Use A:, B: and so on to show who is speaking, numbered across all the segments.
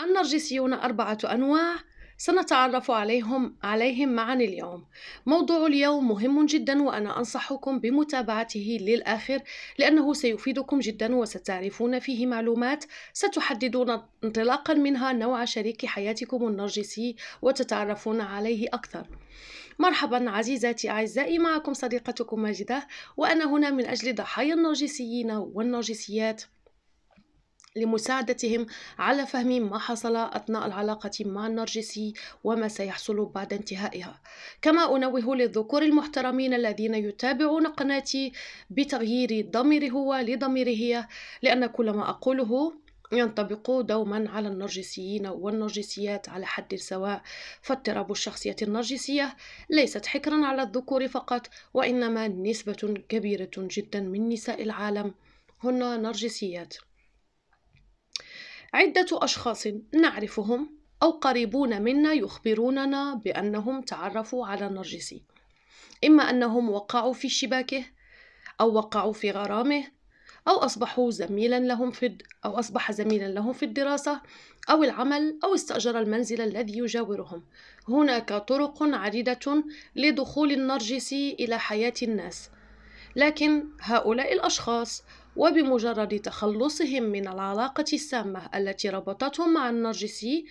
A: النرجسيون أربعة أنواع سنتعرف عليهم عليهم معا اليوم موضوع اليوم مهم جدا وأنا أنصحكم بمتابعته للآخر لأنه سيفيدكم جدا وستعرفون فيه معلومات ستحددون انطلاقا منها نوع شريك حياتكم النرجسي وتتعرفون عليه أكثر مرحبا عزيزاتي أعزائي معكم صديقتكم ماجدة وأنا هنا من أجل ضحايا النرجسيين والنرجسيات لمساعدتهم على فهم ما حصل أثناء العلاقة مع النرجسي وما سيحصل بعد انتهائها كما أنوه للذكور المحترمين الذين يتابعون قناتي بتغيير ضمير هو لضمير هي لأن كل ما أقوله ينطبق دوما على النرجسيين والنرجسيات على حد سواء فاضطراب الشخصية النرجسية ليست حكرا على الذكور فقط وإنما نسبة كبيرة جدا من نساء العالم هن نرجسيات عدة أشخاص نعرفهم أو قريبون منا يخبروننا بأنهم تعرفوا على النرجسي إما أنهم وقعوا في شباكه أو وقعوا في غرامه أو أصبحوا زميلا لهم في أو أصبح زميلا لهم في الدراسة أو العمل أو استأجر المنزل الذي يجاورهم هناك طرق عديدة لدخول النرجسي إلى حياة الناس لكن هؤلاء الأشخاص وبمجرد تخلصهم من العلاقة السامة التي ربطتهم مع النرجسي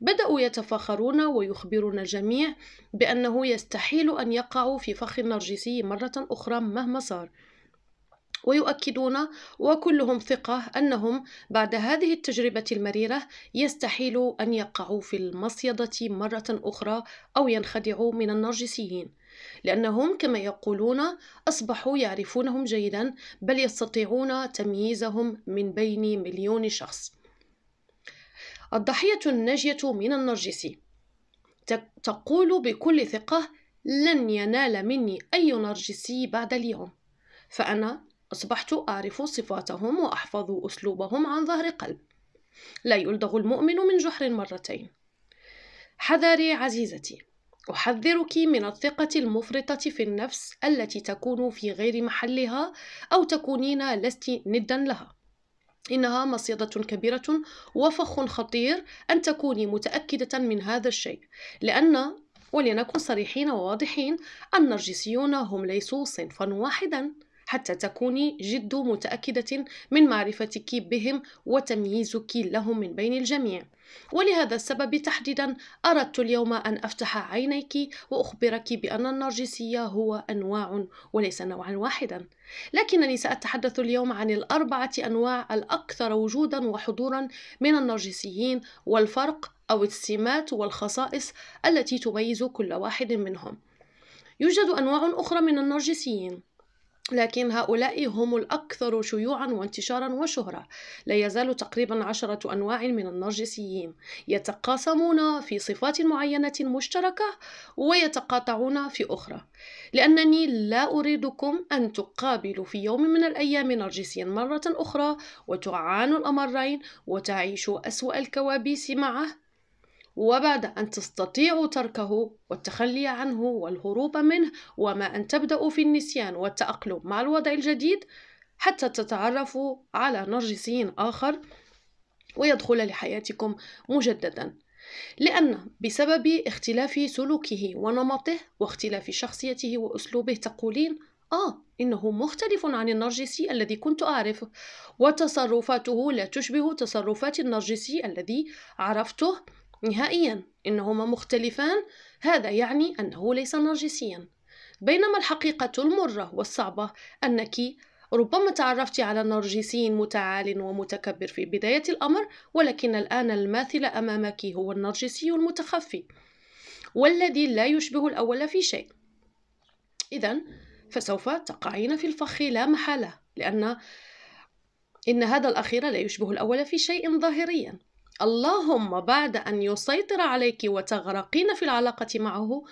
A: بدأوا يتفاخرون ويخبرون الجميع بأنه يستحيل أن يقعوا في فخ النرجسي مرة أخرى مهما صار ويؤكدون وكلهم ثقة أنهم بعد هذه التجربة المريرة يستحيل أن يقعوا في المصيدة مرة أخرى أو ينخدعوا من النرجسيين لأنهم كما يقولون أصبحوا يعرفونهم جيدا بل يستطيعون تمييزهم من بين مليون شخص الضحية الناجية من النرجسي تقول بكل ثقة لن ينال مني أي نرجسي بعد اليوم فأنا أصبحت أعرف صفاتهم وأحفظ أسلوبهم عن ظهر قلب لا يلدغ المؤمن من جحر مرتين حذري عزيزتي أحذرك من الثقة المفرطة في النفس التي تكون في غير محلها أو تكونين لست ندا لها إنها مصيدة كبيرة وفخ خطير أن تكوني متأكدة من هذا الشيء لأن ولنكن صريحين وواضحين النرجسيون هم ليسوا صنفا واحدا حتى تكوني جد متأكدة من معرفتك بهم وتمييزك لهم من بين الجميع ولهذا السبب تحديدا أردت اليوم أن أفتح عينيك وأخبرك بأن النرجسية هو أنواع وليس نوعا واحدا لكنني سأتحدث اليوم عن الأربعة أنواع الأكثر وجودا وحضورا من النرجسيين والفرق أو السمات والخصائص التي تميز كل واحد منهم يوجد أنواع أخرى من النرجسيين لكن هؤلاء هم الأكثر شيوعا وانتشارا وشهرة لا يزال تقريبا عشرة أنواع من النرجسيين يتقاسمون في صفات معينة مشتركة ويتقاطعون في أخرى لأنني لا أريدكم أن تقابلوا في يوم من الأيام نرجسيا مرة أخرى وتعانوا الأمرين وتعيشوا أسوأ الكوابيس معه وبعد أن تستطيعوا تركه والتخلي عنه والهروب منه وما أن تبدأوا في النسيان والتأقلم مع الوضع الجديد حتى تتعرفوا على نرجسي آخر ويدخل لحياتكم مجددا لأن بسبب اختلاف سلوكه ونمطه واختلاف شخصيته وأسلوبه تقولين آه إنه مختلف عن النرجسي الذي كنت أعرفه وتصرفاته لا تشبه تصرفات النرجسي الذي عرفته نهائيا إنهما مختلفان هذا يعني أنه ليس نرجسيا بينما الحقيقة المرة والصعبة أنك ربما تعرفت على نرجسي متعال ومتكبر في بداية الأمر ولكن الآن الماثل أمامك هو النرجسي المتخفي والذي لا يشبه الأول في شيء إذا فسوف تقعين في الفخ لا محالة لأن إن هذا الأخير لا يشبه الأول في شيء ظاهريا اللهم بعد أن يسيطر عليك وتغرقين في العلاقة معه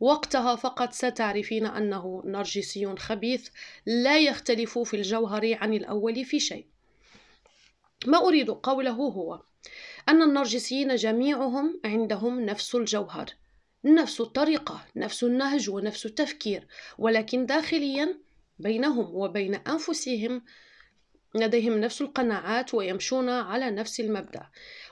A: وقتها فقط ستعرفين أنه نرجسي خبيث لا يختلف في الجوهر عن الأول في شيء ما أريد قوله هو أن النرجسيين جميعهم عندهم نفس الجوهر نفس الطريقة نفس النهج ونفس التفكير ولكن داخليا بينهم وبين أنفسهم لديهم نفس القناعات ويمشون على نفس المبدأ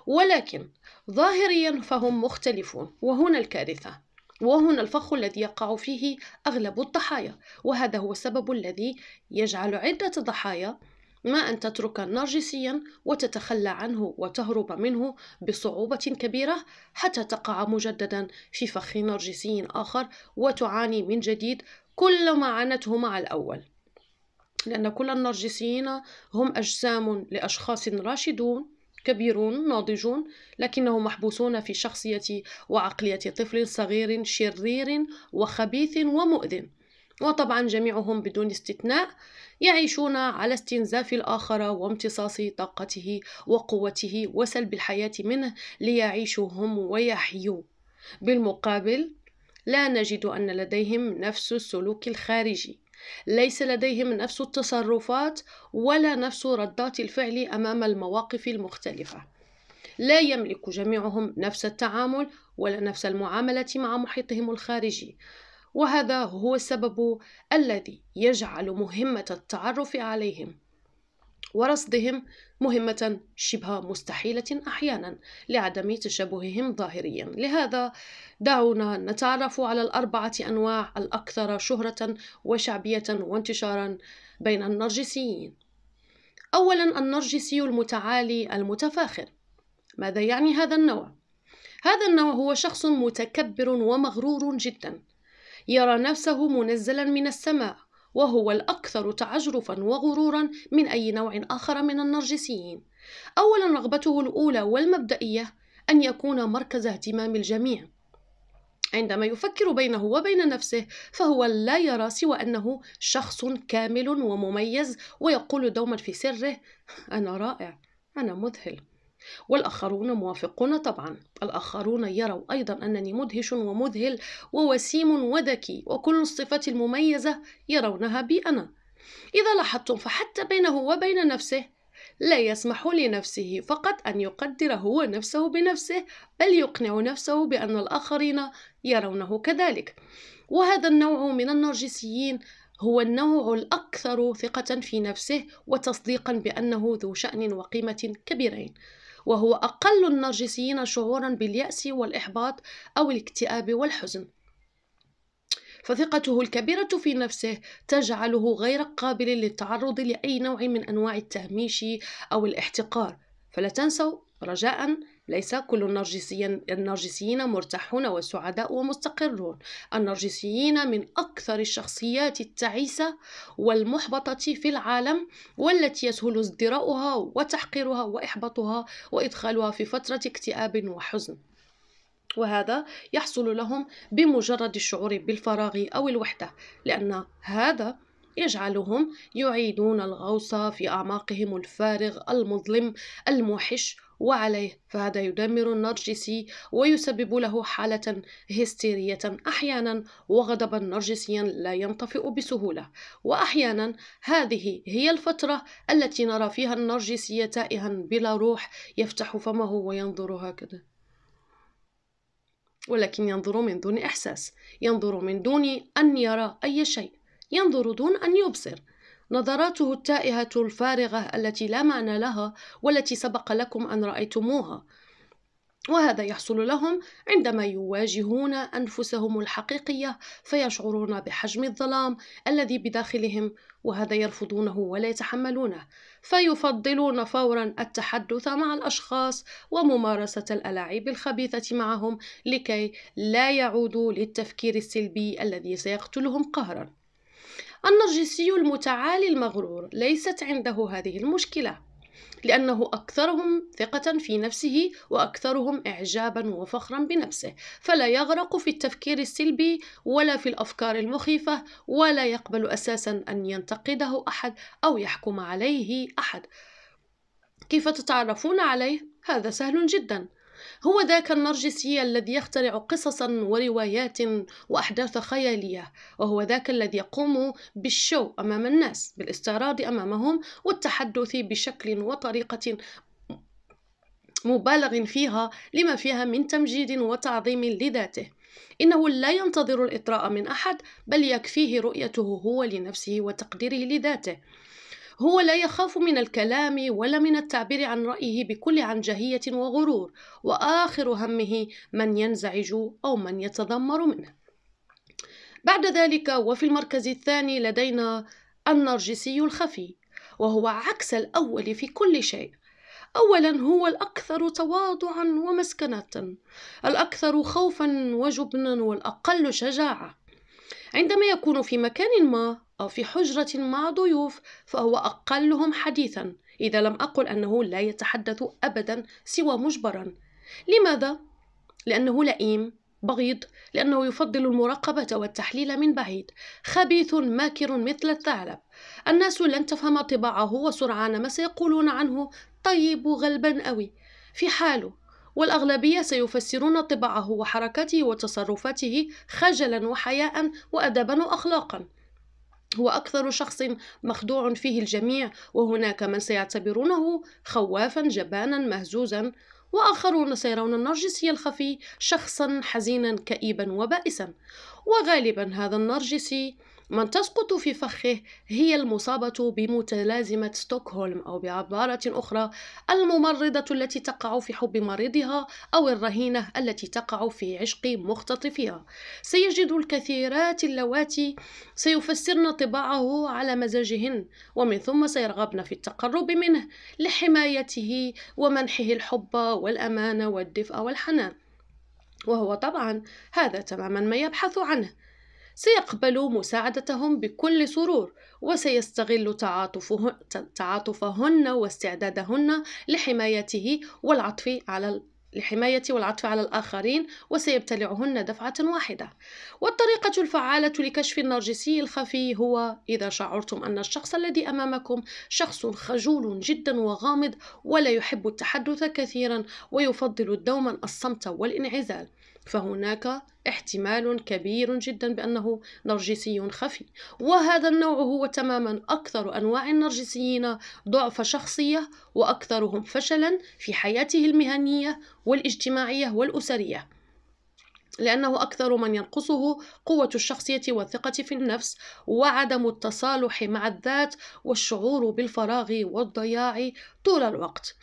A: ولكن ظاهريا فهم مختلفون وهنا الكارثة وهنا الفخ الذي يقع فيه أغلب الضحايا وهذا هو السبب الذي يجعل عدة ضحايا ما أن تترك نرجسيا وتتخلى عنه وتهرب منه بصعوبة كبيرة حتى تقع مجددا في فخ نرجسي آخر وتعاني من جديد كل ما عانته مع الأول لأن كل النرجسيين هم أجسام لأشخاص راشدون كبيرون ناضجون لكنهم محبوسون في شخصية وعقلية طفل صغير شرير وخبيث ومؤذٍ وطبعا جميعهم بدون استثناء يعيشون على استنزاف الآخر وامتصاص طاقته وقوته وسلب الحياة منه ليعيشوا هم ويحيوا بالمقابل لا نجد أن لديهم نفس السلوك الخارجي ليس لديهم نفس التصرفات ولا نفس ردات الفعل امام المواقف المختلفه لا يملك جميعهم نفس التعامل ولا نفس المعامله مع محيطهم الخارجي وهذا هو السبب الذي يجعل مهمه التعرف عليهم ورصدهم مهمة شبه مستحيلة أحيانا لعدم تشابههم ظاهريا لهذا دعونا نتعرف على الأربعة أنواع الأكثر شهرة وشعبية وانتشارا بين النرجسيين أولا النرجسي المتعالي المتفاخر ماذا يعني هذا النوع؟ هذا النوع هو شخص متكبر ومغرور جدا يرى نفسه منزلا من السماء وهو الأكثر تعجرفا وغرورا من أي نوع آخر من النرجسيين أولا رغبته الأولى والمبدئية أن يكون مركز اهتمام الجميع عندما يفكر بينه وبين نفسه فهو لا يرى سوى انه شخص كامل ومميز ويقول دوما في سره انا رائع انا مذهل والآخرون موافقون طبعا الآخرون يروا أيضا أنني مدهش ومذهل ووسيم وذكي وكل الصفات المميزة يرونها بي أنا إذا لاحظتم فحتى بينه وبين نفسه لا يسمح لنفسه فقط أن يقدر هو نفسه بنفسه بل يقنع نفسه بأن الآخرين يرونه كذلك وهذا النوع من النرجسيين هو النوع الأكثر ثقة في نفسه وتصديقا بأنه ذو شأن وقيمة كبيرين وهو أقل النرجسيين شعورا باليأس والإحباط أو الاكتئاب والحزن فثقته الكبيرة في نفسه تجعله غير قابل للتعرض لأي نوع من أنواع التهميش أو الاحتقار فلا تنسوا رجاء ليس كل النرجسيين مرتاحون وسعداء ومستقرون النرجسيين من أكثر الشخصيات التعيسة والمحبطة في العالم والتي يسهل ازدراؤها وتحقيرها وإحباطها وإدخالها في فترة اكتئاب وحزن وهذا يحصل لهم بمجرد الشعور بالفراغ أو الوحدة لأن هذا يجعلهم يعيدون الغوص في أعماقهم الفارغ المظلم الموحش وعليه فهذا يدمر النرجسي ويسبب له حالة هستيرية أحيانا وغضبا نرجسيا لا ينطفئ بسهولة وأحيانا هذه هي الفترة التي نرى فيها النرجسي تائها بلا روح يفتح فمه وينظر هكذا ولكن ينظر من دون إحساس ينظر من دون أن يرى أي شيء ينظر دون أن يبصر نظراته التائهة الفارغة التي لا معنى لها والتي سبق لكم أن رأيتموها وهذا يحصل لهم عندما يواجهون أنفسهم الحقيقية فيشعرون بحجم الظلام الذي بداخلهم وهذا يرفضونه ولا يتحملونه فيفضلون فورا التحدث مع الأشخاص وممارسة الألاعيب الخبيثة معهم لكي لا يعودوا للتفكير السلبي الذي سيقتلهم قهرا النرجسي المتعالي المغرور ليست عنده هذه المشكلة لأنه أكثرهم ثقة في نفسه وأكثرهم إعجابا وفخرا بنفسه فلا يغرق في التفكير السلبي ولا في الأفكار المخيفة ولا يقبل أساسا أن ينتقده أحد أو يحكم عليه أحد كيف تتعرفون عليه؟ هذا سهل جدا هو ذاك النرجسي الذي يخترع قصصا وروايات وأحداث خيالية وهو ذاك الذي يقوم بالشو أمام الناس بالاستعراض أمامهم والتحدث بشكل وطريقة مبالغ فيها لما فيها من تمجيد وتعظيم لذاته إنه لا ينتظر الإطراء من أحد بل يكفيه رؤيته هو لنفسه وتقديره لذاته هو لا يخاف من الكلام ولا من التعبير عن رأيه بكل عنجهية وغرور وآخر همه من ينزعج أو من يتذمر منه بعد ذلك وفي المركز الثاني لدينا النرجسي الخفي وهو عكس الأول في كل شيء أولا هو الأكثر تواضعا ومسكنة الأكثر خوفا وجبنا والأقل شجاعة عندما يكون في مكان ما أو في حجرة مع ضيوف فهو أقلهم حديثا إذا لم أقل أنه لا يتحدث أبدا سوى مجبرا لماذا؟ لأنه لئيم بغيض لأنه يفضل المراقبة والتحليل من بعيد خبيث ماكر مثل الثعلب الناس لن تفهم طباعه وسرعان ما سيقولون عنه طيب غلبا أوي في حاله والأغلبية سيفسرون طباعه وحركاته وتصرفاته خجلا وحياء وأدبا وأخلاقا هو أكثر شخص مخدوع فيه الجميع وهناك من سيعتبرونه خوافا جبانا مهزوزا وآخرون سيرون النرجسي الخفي شخصا حزينا كئيبا وبائسا وغالبا هذا النرجسي من تسقط في فخه هي المصابة بمتلازمة ستوكهولم أو بعبارة أخرى الممرضة التي تقع في حب مريضها أو الرهينة التي تقع في عشق مختطفها سيجد الكثيرات اللواتي سيفسرن طباعه على مزاجهن ومن ثم سيرغبن في التقرب منه لحمايته ومنحه الحب والأمان والدفء والحنان وهو طبعا هذا تماما ما يبحث عنه سيقبل مساعدتهم بكل سرور وسيستغل تعاطفهن واستعدادهن لحمايته والعطف على لحماية والعطف على الآخرين وسيبتلعهن دفعة واحدة والطريقة الفعالة لكشف النرجسي الخفي هو إذا شعرتم أن الشخص الذي أمامكم شخص خجول جدا وغامض ولا يحب التحدث كثيرا ويفضل دوما الصمت والانعزال فهناك احتمال كبير جدا بأنه نرجسي خفي وهذا النوع هو تماما أكثر أنواع النرجسيين ضعف شخصية وأكثرهم فشلا في حياته المهنية والاجتماعية والأسرية لأنه أكثر من ينقصه قوة الشخصية والثقة في النفس وعدم التصالح مع الذات والشعور بالفراغ والضياع طول الوقت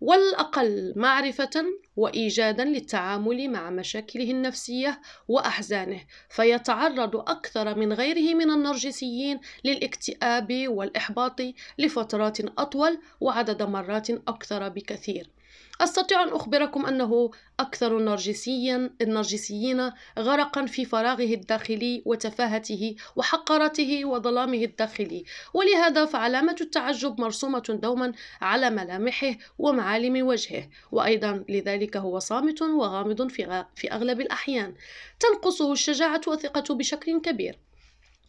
A: والاقل معرفه وايجادا للتعامل مع مشاكله النفسيه واحزانه فيتعرض اكثر من غيره من النرجسيين للاكتئاب والاحباط لفترات اطول وعدد مرات اكثر بكثير أستطيع أن أخبركم أنه أكثر النرجسيين النرجسيين غرقا في فراغه الداخلي وتفاهته وحقرته وظلامه الداخلي ولهذا فعلامة التعجب مرسومة دوما على ملامحه ومعالم وجهه وأيضا لذلك هو صامت وغامض في, في أغلب الأحيان تنقصه الشجاعة وثقته بشكل كبير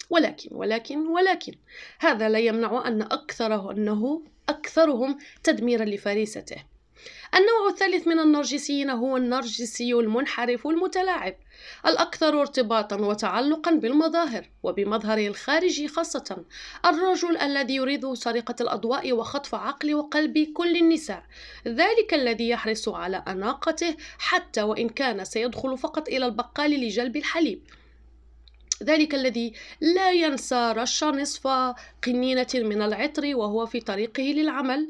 A: ولكن ولكن ولكن هذا لا يمنع أن أكثره أنه أكثرهم تدميرا لفريسته النوع الثالث من النرجسيين هو النرجسي المنحرف المتلاعب الأكثر ارتباطا وتعلقا بالمظاهر وبمظهره الخارجي خاصة الرجل الذي يريد سرقة الأضواء وخطف عقل وقلب كل النساء ذلك الذي يحرص على أناقته حتى وإن كان سيدخل فقط إلى البقال لجلب الحليب ذلك الذي لا ينسى رش نصف قنينة من العطر وهو في طريقه للعمل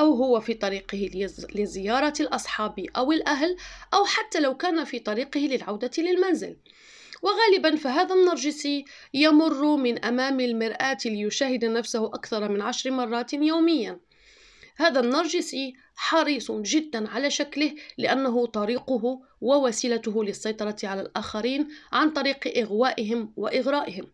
A: أو هو في طريقه لزيارة الأصحاب أو الأهل أو حتى لو كان في طريقه للعودة للمنزل وغالبا فهذا النرجسي يمر من أمام المرآة ليشاهد نفسه أكثر من عشر مرات يوميا هذا النرجسي حريص جدا على شكله لأنه طريقه ووسيلته للسيطرة على الآخرين عن طريق إغوائهم وإغرائهم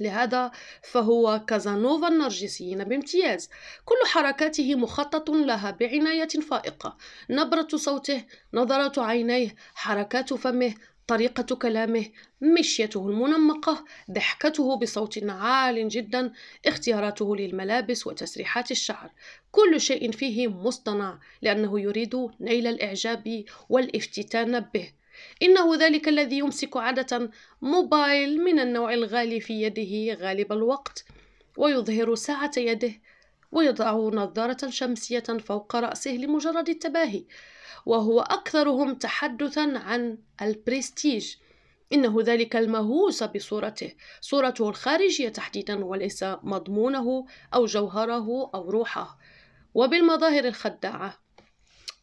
A: لهذا فهو كازانوفا النرجسيين بامتياز كل حركاته مخطط لها بعناية فائقة نبرة صوته نظرة عينيه حركات فمه طريقة كلامه مشيته المنمقة ضحكته بصوت عال جدا اختياراته للملابس وتسريحات الشعر كل شيء فيه مصطنع لأنه يريد نيل الإعجاب والافتتان به إنه ذلك الذي يمسك عادة موبايل من النوع الغالي في يده غالب الوقت ويظهر ساعة يده ويضع نظارة شمسية فوق رأسه لمجرد التباهي وهو أكثرهم تحدثا عن البرستيج إنه ذلك المهووس بصورته صورته الخارجية تحديدا وليس مضمونه أو جوهره أو روحه وبالمظاهر الخداعة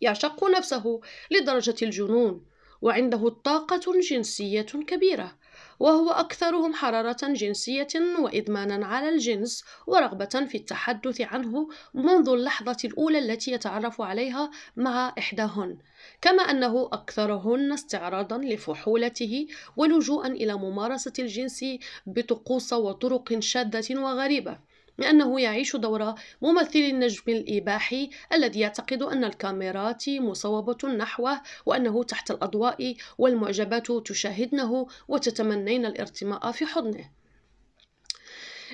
A: يعشق نفسه لدرجة الجنون وعنده طاقة جنسية كبيرة وهو أكثرهم حرارة جنسية وإدمانا على الجنس ورغبة في التحدث عنه منذ اللحظة الأولى التي يتعرف عليها مع إحداهن، كما أنه أكثرهن استعراضا لفحولته ولجوءا إلى ممارسة الجنس بطقوس وطرق شاذة وغريبة. لأنه يعيش دور ممثل النجم الإباحي الذي يعتقد أن الكاميرات مصوبة نحوه وأنه تحت الأضواء والمعجبات تشاهدنه وتتمنين الارتماء في حضنه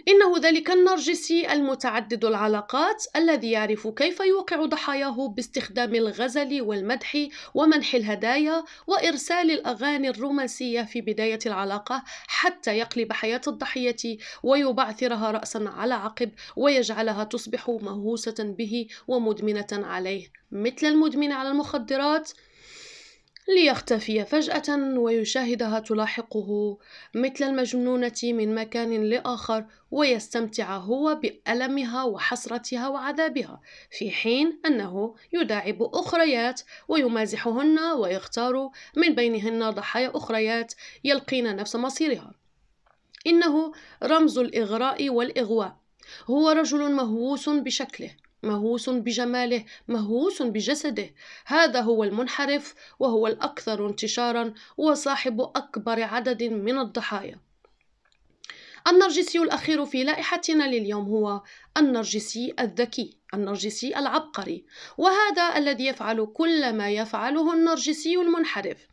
A: إنه ذلك النرجسي المتعدد العلاقات الذي يعرف كيف يوقع ضحاياه باستخدام الغزل والمدح ومنح الهدايا وإرسال الأغاني الرومانسية في بداية العلاقة حتى يقلب حياة الضحية ويبعثرها رأسا على عقب ويجعلها تصبح مهووسة به ومدمنة عليه مثل المدمن على المخدرات ليختفي فجأة ويشاهدها تلاحقه مثل المجنونة من مكان لآخر ويستمتع هو بألمها وحسرتها وعذابها في حين أنه يداعب أخريات ويمازحهن ويختار من بينهن ضحايا أخريات يلقين نفس مصيرها إنه رمز الإغراء والإغواء هو رجل مهووس بشكله مهووس بجماله مهووس بجسده هذا هو المنحرف وهو الأكثر انتشارا وصاحب أكبر عدد من الضحايا النرجسي الأخير في لائحتنا لليوم هو النرجسي الذكي النرجسي العبقري وهذا الذي يفعل كل ما يفعله النرجسي المنحرف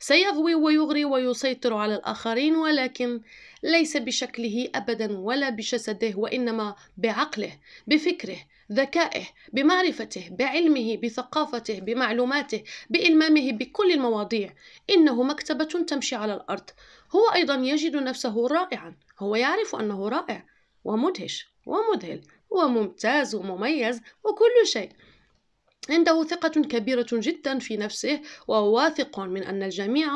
A: سيغوي ويغري ويسيطر على الآخرين ولكن ليس بشكله أبدا ولا بجسده وإنما بعقله بفكره ذكائه بمعرفته بعلمه بثقافته بمعلوماته بإلمامه بكل المواضيع إنه مكتبة تمشي على الأرض هو أيضا يجد نفسه رائعا هو يعرف أنه رائع ومدهش ومذهل وممتاز ومميز وكل شيء عنده ثقة كبيرة جدا في نفسه وواثق من أن الجميع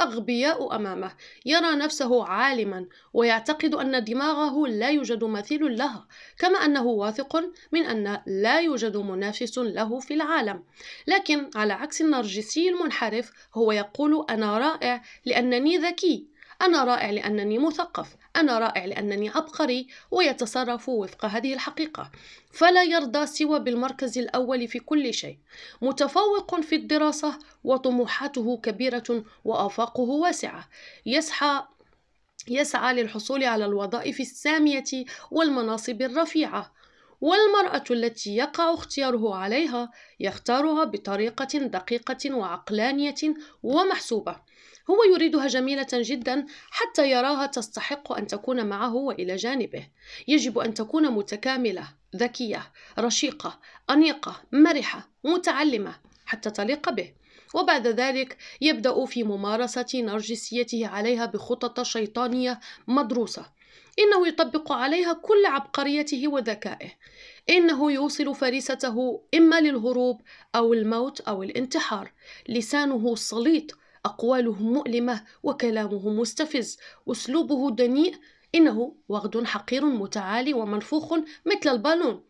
A: أغبياء أمامه يرى نفسه عالما ويعتقد أن دماغه لا يوجد مثيل له كما أنه واثق من أن لا يوجد منافس له في العالم لكن على عكس النرجسي المنحرف هو يقول أنا رائع لأنني ذكي أنا رائع لأنني مثقف أنا رائع لأنني عبقري ويتصرف وفق هذه الحقيقة فلا يرضى سوى بالمركز الأول في كل شيء متفوق في الدراسة وطموحاته كبيرة وآفاقه واسعة يسحى يسعى للحصول على الوظائف السامية والمناصب الرفيعة والمرأة التي يقع اختياره عليها يختارها بطريقة دقيقة وعقلانية ومحسوبة هو يريدها جميلة جدا حتى يراها تستحق أن تكون معه وإلى جانبه يجب أن تكون متكاملة ذكية رشيقة أنيقة مرحة متعلمة حتى تليق به وبعد ذلك يبدأ في ممارسة نرجسيته عليها بخطط شيطانية مدروسة إنه يطبق عليها كل عبقريته وذكائه إنه يوصل فريسته إما للهروب أو الموت أو الانتحار لسانه سليط أقواله مؤلمة وكلامه مستفز أسلوبه دنيء إنه وغد حقير متعالي ومنفوخ مثل البالون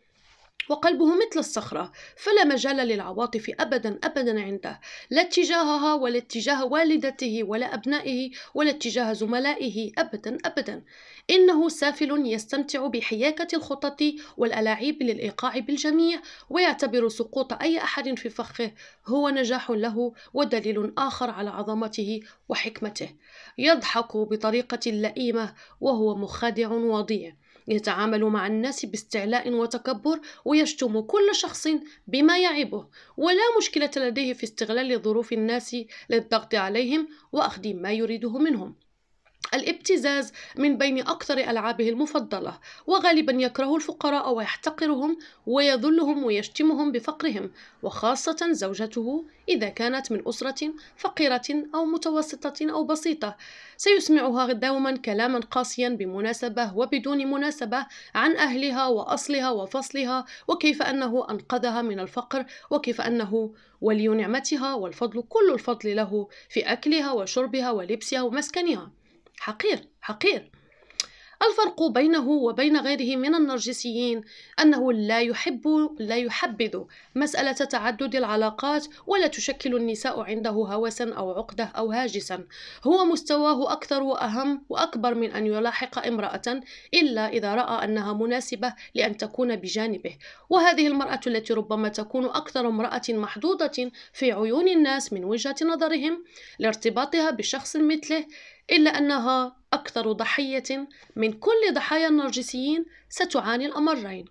A: وقلبه مثل الصخرة فلا مجال للعواطف أبدا أبدا عنده لا اتجاهها ولا اتجاه والدته ولا أبنائه ولا اتجاه زملائه أبدا أبدا إنه سافل يستمتع بحياكة الخطط والألاعيب للإيقاع بالجميع ويعتبر سقوط أي أحد في فخه هو نجاح له ودليل آخر على عظمته وحكمته يضحك بطريقة لئيمة وهو مخادع وضيع يتعامل مع الناس باستعلاء وتكبر ويشتم كل شخص بما يعيبه ولا مشكلة لديه في استغلال ظروف الناس للضغط عليهم وأخذ ما يريده منهم الابتزاز من بين أكثر ألعابه المفضلة وغالبا يكره الفقراء ويحتقرهم ويذلهم ويشتمهم بفقرهم وخاصة زوجته إذا كانت من أسرة فقيرة أو متوسطة أو بسيطة سيسمعها دوما كلاما قاسيا بمناسبة وبدون مناسبة عن أهلها وأصلها وفصلها وكيف أنه أنقذها من الفقر وكيف أنه ولي نعمتها والفضل كل الفضل له في أكلها وشربها ولبسها ومسكنها حقير حقير الفرق بينه وبين غيره من النرجسيين أنه لا يحب لا يحبذ مسألة تعدد العلاقات ولا تشكل النساء عنده هوسا أو عقدة أو هاجسا هو مستواه أكثر وأهم وأكبر من أن يلاحق امرأة إلا إذا رأى أنها مناسبة لأن تكون بجانبه وهذه المرأة التي ربما تكون أكثر امرأة محظوظة في عيون الناس من وجهة نظرهم لارتباطها بشخص مثله إلا أنها أكثر ضحية من كل ضحايا النرجسيين ستعاني الأمرين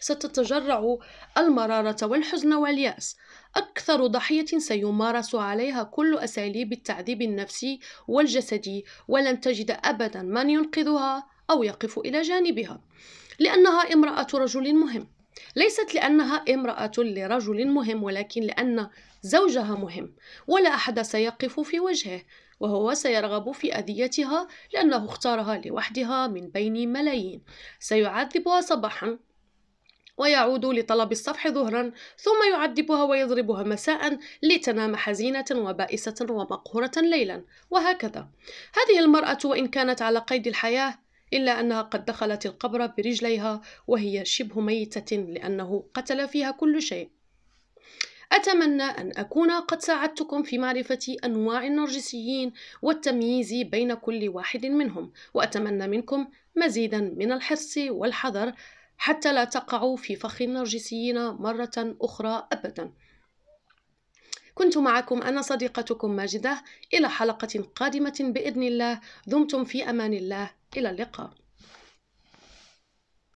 A: ستتجرع المرارة والحزن واليأس أكثر ضحية سيمارس عليها كل أساليب التعذيب النفسي والجسدي ولن تجد أبدا من ينقذها أو يقف إلى جانبها لأنها امرأة رجل مهم ليست لأنها امرأة لرجل مهم ولكن لأن زوجها مهم ولا أحد سيقف في وجهه وهو سيرغب في أذيتها لأنه اختارها لوحدها من بين ملايين سيعذبها صباحا ويعود لطلب الصفح ظهرا ثم يعذبها ويضربها مساء لتنام حزينة وبائسة ومقهورة ليلا وهكذا هذه المرأة وإن كانت على قيد الحياة إلا أنها قد دخلت القبر برجليها وهي شبه ميتة لأنه قتل فيها كل شيء أتمنى أن أكون قد ساعدتكم في معرفة أنواع النرجسيين والتمييز بين كل واحد منهم وأتمنى منكم مزيدا من الحرص والحذر حتى لا تقعوا في فخ النرجسيين مرة أخرى أبدا كنت معكم أنا صديقتكم ماجدة إلى حلقة قادمة بإذن الله دمتم في أمان الله إلى اللقاء